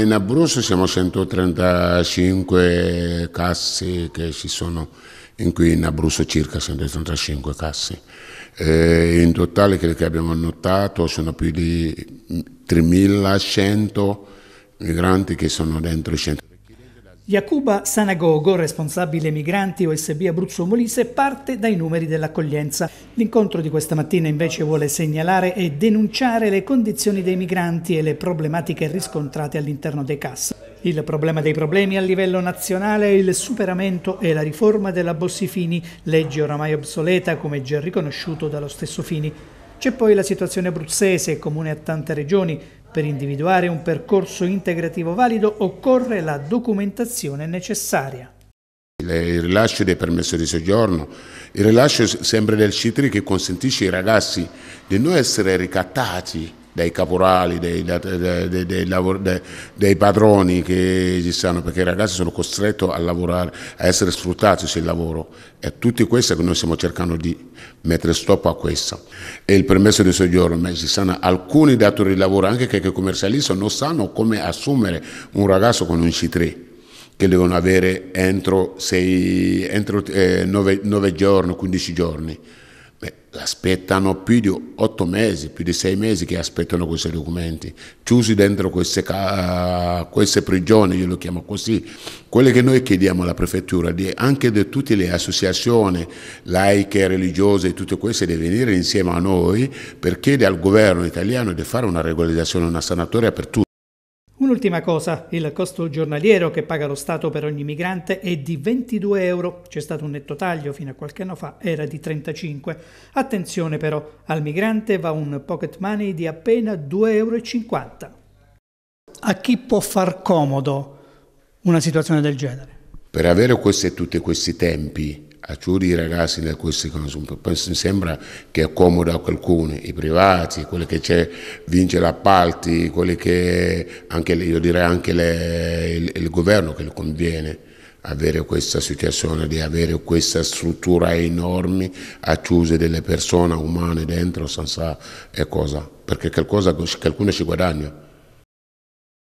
In Abruzzo siamo 135 casse che ci sono, in qui in Abruzzo circa 135 casse. Eh, in totale quello che abbiamo notato sono più di 3.100 mm, migranti che sono dentro il centro. Yacuba Sanagogo, responsabile migranti OSB Abruzzo Molise, parte dai numeri dell'accoglienza. L'incontro di questa mattina invece vuole segnalare e denunciare le condizioni dei migranti e le problematiche riscontrate all'interno dei CAS. Il problema dei problemi a livello nazionale è il superamento e la riforma della Bossifini, legge oramai obsoleta come già riconosciuto dallo stesso Fini. C'è poi la situazione abruzzese, comune a tante regioni, per individuare un percorso integrativo valido occorre la documentazione necessaria. Il rilascio del permesso di soggiorno, il rilascio sempre del CITRI che consentisce ai ragazzi di non essere ricattati dai caporali, dei, dei, dei, dei, padroni che ci stanno, perché i ragazzi sono costretti a lavorare, a essere sfruttati sul lavoro. È tutto questo che noi stiamo cercando di mettere stop a questo. E il permesso di soggiorno, ma ci sono alcuni datori di lavoro, anche che, che commercializzano, non sanno come assumere un ragazzo con un C3 che devono avere entro 9 eh, giorni, 15 giorni. Beh, aspettano più di otto mesi, più di sei mesi che aspettano questi documenti, chiusi dentro queste, queste prigioni, io lo chiamo così. Quello che noi chiediamo alla prefettura, di, anche di tutte le associazioni laiche, religiose e tutte queste, di venire insieme a noi per chiedere al governo italiano di fare una regolarizzazione, una sanatoria per tutti. Un'ultima cosa, il costo giornaliero che paga lo Stato per ogni migrante è di 22 euro, c'è stato un netto taglio fino a qualche anno fa, era di 35. Attenzione però, al migrante va un pocket money di appena 2,50 euro. A chi può far comodo una situazione del genere? Per avere queste, tutti questi tempi a chiudere i ragazzi da queste cose. Penso, mi sembra che comodo a qualcuno, i privati, quelli che vince l'appalti, quelli che anche, io direi anche le, il, il, governo che le conviene avere questa situazione, di avere questa struttura enorme a chiuse delle persone umane dentro senza eh, cosa, perché qualcosa, qualcuno ci guadagna.